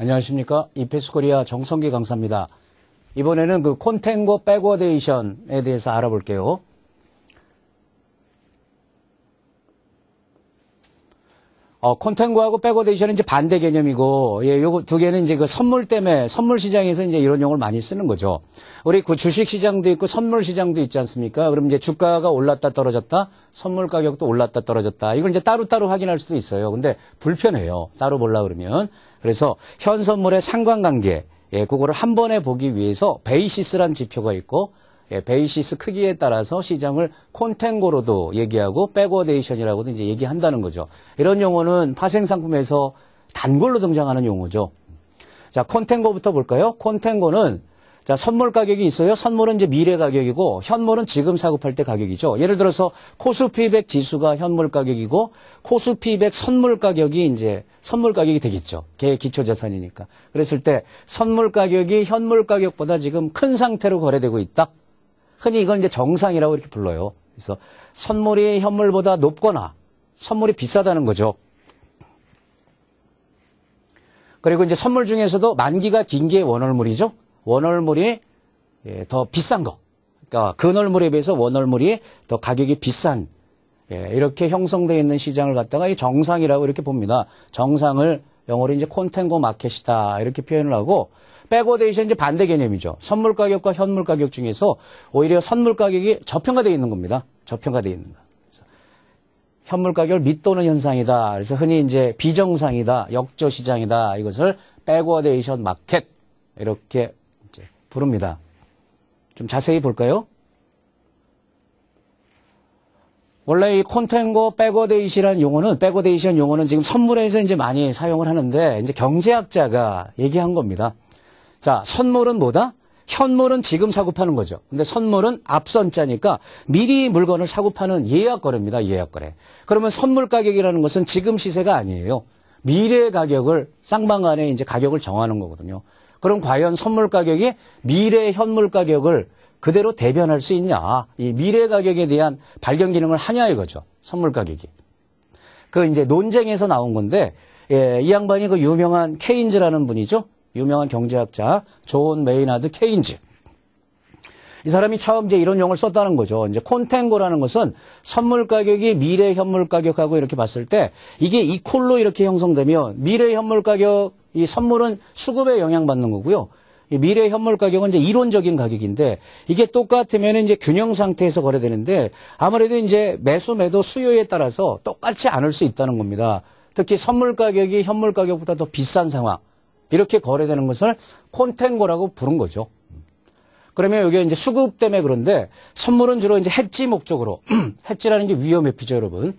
안녕하십니까. 이페스 코리아 정성기 강사입니다. 이번에는 그 콘탱고 백워데이션에 대해서 알아볼게요. 어, 컨텐츠하고 백워데이션은 이제 반대 개념이고, 예, 요거 두 개는 이제 그 선물 때문에, 선물 시장에서 이제 이런 용어를 많이 쓰는 거죠. 우리 그 주식 시장도 있고 선물 시장도 있지 않습니까? 그럼 이제 주가가 올랐다 떨어졌다, 선물 가격도 올랐다 떨어졌다. 이걸 이제 따로따로 확인할 수도 있어요. 근데 불편해요. 따로 몰라 그러면. 그래서 현 선물의 상관관계, 예, 그거를 한 번에 보기 위해서 베이시스란 지표가 있고, 예, 베이시스 크기에 따라서 시장을 콘탱고로도 얘기하고 백워데이션이라고도 이제 얘기한다는 거죠. 이런 용어는 파생 상품에서 단골로 등장하는 용어죠. 자, 콘탱고부터 볼까요? 콘탱고는 자, 선물 가격이 있어요. 선물은 이제 미래 가격이고 현물은 지금 사급할때 가격이죠. 예를 들어서 코스피 100 지수가 현물 가격이고 코스피 100 선물 가격이 이제 선물 가격이 되겠죠. 개 기초 자산이니까. 그랬을 때 선물 가격이 현물 가격보다 지금 큰 상태로 거래되고 있다. 흔히 이걸 이제 정상이라고 이렇게 불러요. 그래서 선물이 현물보다 높거나 선물이 비싸다는 거죠. 그리고 이제 선물 중에서도 만기가 긴 게 원월물이죠. 원월물이 예, 더 비싼 거. 그러니까 근월물에 비해서 원월물이 더 가격이 비싼 예, 이렇게 형성되어 있는 시장을 갖다가 이 정상이라고 이렇게 봅니다. 정상을 영어로 이제 콘텐고 마켓이다 이렇게 표현을 하고 백워데이션 이제 반대 개념이죠. 선물 가격과 현물 가격 중에서 오히려 선물 가격이 저평가되어 있는 겁니다. 저평가되어 있는 거. 현물 가격을 밑도는 현상이다. 그래서 흔히 이제 비정상이다, 역조 시장이다. 이것을 백워데이션 마켓 이렇게 부릅니다. 좀 자세히 볼까요? 원래 이 콘텐고 백어데이션이라는 용어는 백어데이션 용어는 지금 선물에서 이제 많이 사용을 하는데 이제 경제학자가 얘기한 겁니다. 자, 선물은 뭐다? 현물은 지금 사고 파는 거죠. 근데 선물은 앞선자니까 미리 물건을 사고 파는 예약 거래입니다. 예약 거래. 그러면 선물 가격이라는 것은 지금 시세가 아니에요. 미래 가격을 쌍방간에 이제 가격을 정하는 거거든요. 그럼 과연 선물 가격이 미래 현물 가격을 그대로 대변할 수 있냐? 이 미래 가격에 대한 발견 기능을 하냐 이거죠. 선물 가격이. 그 이제 논쟁에서 나온 건데 예, 이 양반이 그 유명한 케인즈라는 분이죠. 유명한 경제학자 존 메이나드 케인즈. 이 사람이 처음 이제 이런 용어를 썼다는 거죠. 이제 콘탱고라는 것은 선물 가격이 미래 현물 가격하고 이렇게 봤을 때 이게 이콜로 이렇게 형성되면 미래 현물 가격 이 선물은 수급에 영향받는 거고요. 미래 현물 가격은 이제 이론적인 가격인데 이게 똑같으면 이제 균형 상태에서 거래되는데 아무래도 이제 매수 매도 수요에 따라서 똑같지 않을 수 있다는 겁니다. 특히 선물 가격이 현물 가격보다 더 비싼 상황. 이렇게 거래되는 것을 콘텐고라고 부른 거죠. 그러면 여기 이제 수급 때문에 그런데 선물은 주로 이제 해지 목적으로 해지라는 게 위험해 피죠, 여러분.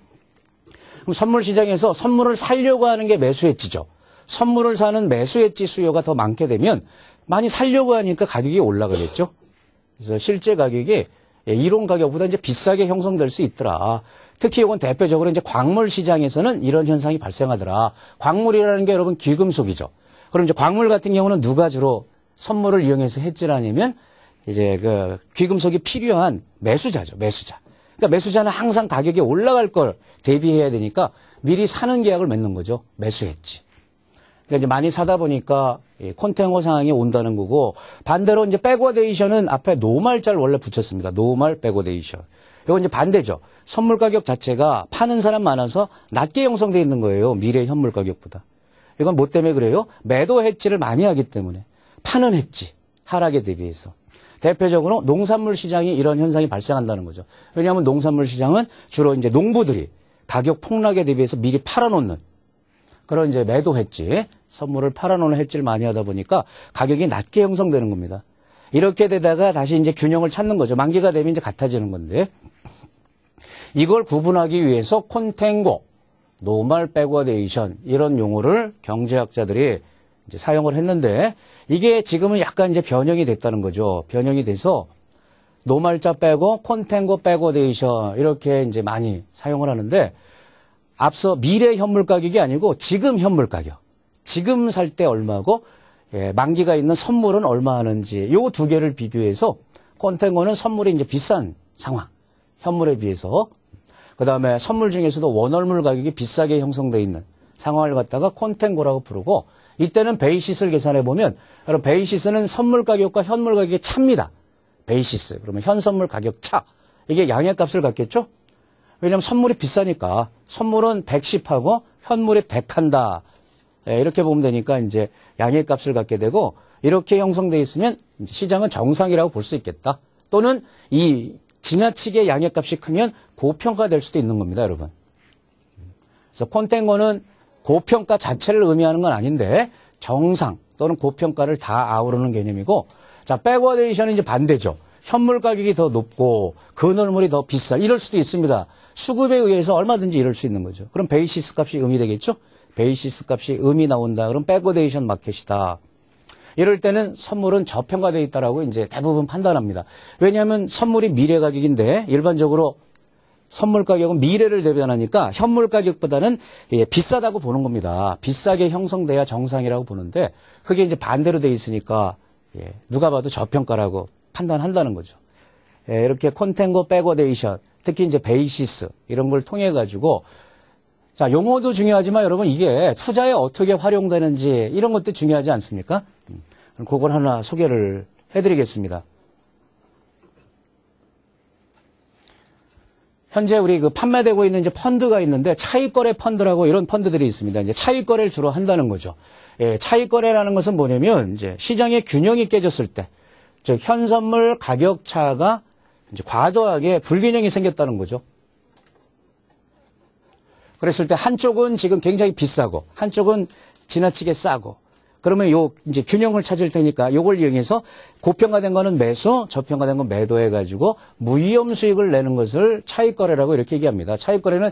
그럼 선물 시장에서 선물을 살려고 하는 게 매수 해지죠. 선물을 사는 매수 해지 수요가 더 많게 되면 많이 살려고 하니까 가격이 올라가겠죠. 그래서 실제 가격이 예, 이론 가격보다 이제 비싸게 형성될 수 있더라. 특히 이건 대표적으로 이제 광물 시장에서는 이런 현상이 발생하더라. 광물이라는 게 여러분 귀금속이죠. 그럼 이제 광물 같은 경우는 누가 주로 선물을 이용해서 해지라냐면 이제 그 귀금속이 필요한 매수자죠. 매수자. 그러니까 매수자는 항상 가격이 올라갈 걸 대비해야 되니까 미리 사는 계약을 맺는 거죠. 매수했지. 그러니까 이제 많이 사다 보니까 콘탱호 테 상황이 온다는 거고 반대로 이제 백워데이션은 앞에 노말자를 원래 붙였습니다. 노말 백워데이션. 이건 이제 반대죠. 선물 가격 자체가 파는 사람 많아서 낮게 형성돼 있는 거예요. 미래 현물 가격보다. 이건 뭐 때문에 그래요? 매도 해지를 많이 하기 때문에 파는 해지 하락에 대비해서 대표적으로 농산물 시장이 이런 현상이 발생한다는 거죠. 왜냐하면 농산물 시장은 주로 이제 농부들이 가격 폭락에 대비해서 미리 팔아놓는 그런 이제 매도 해지 선물을 팔아놓는 해지를 많이 하다 보니까 가격이 낮게 형성되는 겁니다. 이렇게 되다가 다시 이제 균형을 찾는 거죠. 만기가 되면 이제 같아지는 건데 이걸 구분하기 위해서 콘탱고 노멀 백워데이션 이런 용어를 경제학자들이 사용을 했는데 이게 지금은 약간 이제 변형이 됐다는 거죠. 변형이 돼서 노말자 빼고 콘텐고 백워데이션 이렇게 이제 많이 사용을 하는데 앞서 미래 현물 가격이 아니고 지금 현물 가격. 지금 살 때 얼마고 예, 만기가 있는 선물은 얼마 하는지 요 두 개를 비교해서 콘텐고는 선물이 이제 비싼 상황. 현물에 비해서 그 다음에 선물 중에서도 원얼물 가격이 비싸게 형성돼 있는 상황을 갖다가 콘텐고라고 부르고 이때는 베이시스를 계산해 보면 여러분 베이시스는 선물 가격과 현물 가격의 차입니다. 베이시스 그러면 현 선물 가격 차 이게 양의값을 갖겠죠? 왜냐하면 선물이 비싸니까 선물은 110하고 현물이 100한다 예, 이렇게 보면 되니까 이제 양의값을 갖게 되고 이렇게 형성돼 있으면 시장은 정상이라고 볼 수 있겠다. 또는 이 지나치게 양의값이 크면 고평가될 수도 있는 겁니다, 여러분. 그래서 콘텐고는 고평가 자체를 의미하는 건 아닌데 정상 또는 고평가를 다 아우르는 개념이고 자, 백워데이션은 이제 반대죠. 현물 가격이 더 높고 그늘물이 더 비싸 이럴 수도 있습니다. 수급에 의해서 얼마든지 이럴 수 있는 거죠. 그럼 베이시스 값이 의미 되겠죠? 베이시스 값이 의미 나온다. 그럼 백워데이션 마켓이다. 이럴 때는 선물은 저평가되어 있다라고 이제 대부분 판단합니다. 왜냐하면 선물이 미래 가격인데 일반적으로 선물 가격은 미래를 대변하니까 현물 가격보다는 예, 비싸다고 보는 겁니다. 비싸게 형성돼야 정상이라고 보는데 그게 이제 반대로 돼 있으니까 예, 누가 봐도 저평가라고 판단한다는 거죠. 예, 이렇게 콘텐고 백어데이션 특히 이제 베이시스 이런 걸 통해 가지고 자 용어도 중요하지만 여러분 이게 투자에 어떻게 활용되는지 이런 것도 중요하지 않습니까? 음, 그걸 하나 소개를 해드리겠습니다. 현재 우리 그 판매되고 있는 이제 펀드가 있는데 차익거래 펀드라고 이런 펀드들이 있습니다. 이제 차익거래를 주로 한다는 거죠. 예, 차익거래라는 것은 뭐냐면 이제 시장의 균형이 깨졌을 때, 즉 현선물 가격 차가 이제 과도하게 불균형이 생겼다는 거죠. 그랬을 때 한쪽은 지금 굉장히 비싸고 한쪽은 지나치게 싸고 그러면 요 이제 균형을 찾을 테니까 요걸 이용해서 고평가된 거는 매수, 저평가된 건 매도해 가지고 무위험 수익을 내는 것을 차익 거래라고 이렇게 얘기합니다. 차익 거래는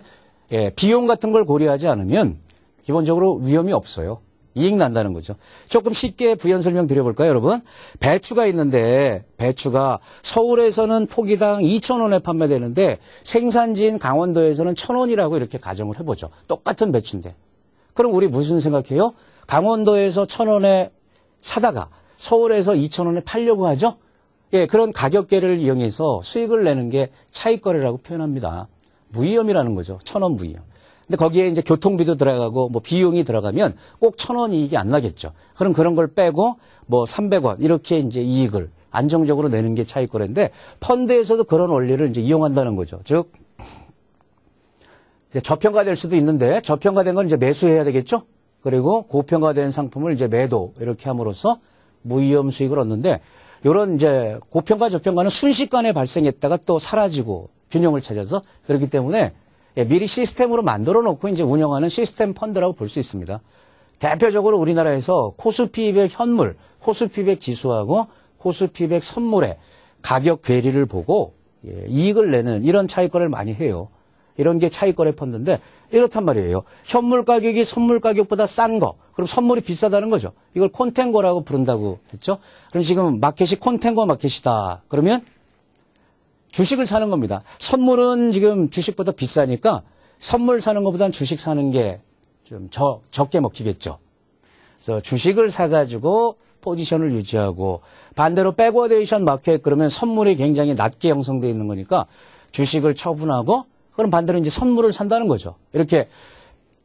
예, 비용 같은 걸 고려하지 않으면 기본적으로 위험이 없어요. 이익 난다는 거죠. 조금 쉽게 부연 설명 드려볼까요, 여러분? 배추가 있는데 배추가 서울에서는 포기당 2,000원에 판매되는데 생산지인 강원도에서는 1,000원이라고 이렇게 가정을 해보죠. 똑같은 배추인데. 그럼 우리 무슨 생각해요? 강원도에서 천 원에 사다가 서울에서 이천 원에 팔려고 하죠. 예, 그런 가격계를 이용해서 수익을 내는 게 차익거래라고 표현합니다. 무위험이라는 거죠. 천 원 무위험. 근데 거기에 이제 교통비도 들어가고 뭐 비용이 들어가면 꼭 천 원 이익이 안 나겠죠. 그럼 그런 걸 빼고 뭐0 0원 이렇게 이제 이익을 안정적으로 내는 게 차익거래인데 펀드에서도 그런 원리를 이제 이용한다는 거죠. 즉 저평가될 수도 있는데 저평가된 건 이제 매수해야 되겠죠. 그리고 고평가된 상품을 이제 매도 이렇게 함으로써 무위험 수익을 얻는데 이런 이제 고평가 저평가는 순식간에 발생했다가 또 사라지고 균형을 찾아서 그렇기 때문에 예, 미리 시스템으로 만들어 놓고 이제 운영하는 시스템 펀드라고 볼 수 있습니다. 대표적으로 우리나라에서 코스피 200 현물, 코스피 200 지수하고 코스피 200 선물의 가격 괴리를 보고 예, 이익을 내는 이런 차익권을 많이 해요. 이런 게 차익거래 펀드인데 이렇단 말이에요. 현물 가격이 선물 가격보다 싼 거. 그럼 선물이 비싸다는 거죠. 이걸 콘텐고라고 부른다고 했죠. 그럼 지금 마켓이 콘텐고 마켓이다. 그러면 주식을 사는 겁니다. 선물은 지금 주식보다 비싸니까 선물 사는 것보단 주식 사는 게 좀 적게 먹히겠죠. 그래서 주식을 사가지고 포지션을 유지하고 반대로 백워데이션 마켓 그러면 선물이 굉장히 낮게 형성되어 있는 거니까 주식을 처분하고 그럼 반대로 이제 선물을 산다는 거죠. 이렇게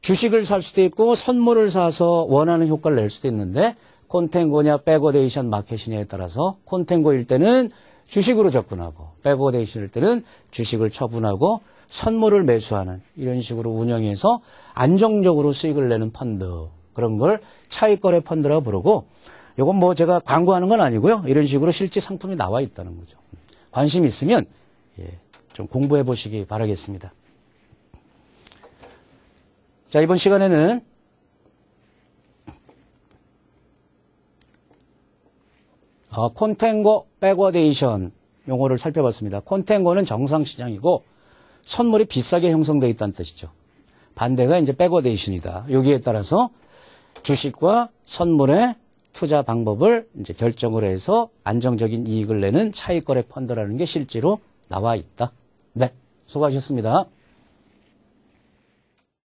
주식을 살 수도 있고 선물을 사서 원하는 효과를 낼 수도 있는데 콘텐고냐 백어데이션 마켓이냐에 따라서 콘텐고일 때는 주식으로 접근하고 백어데이션일 때는 주식을 처분하고 선물을 매수하는 이런 식으로 운영해서 안정적으로 수익을 내는 펀드 그런 걸 차익거래 펀드라고 부르고 이건 뭐 제가 광고하는 건 아니고요. 이런 식으로 실제 상품이 나와 있다는 거죠. 관심 있으면 예, 좀 공부해 보시기 바라겠습니다. 자, 이번 시간에는 어, 아, 콘텐고 백워데이션 용어를 살펴봤습니다. 콘텐고는 정상시장이고 선물이 비싸게 형성되어 있다는 뜻이죠. 반대가 이제 백워데이션이다. 여기에 따라서 주식과 선물의 투자 방법을 이제 결정을 해서 안정적인 이익을 내는 차익거래 펀드라는 게 실제로 나와 있다. 네, 수고하셨습니다.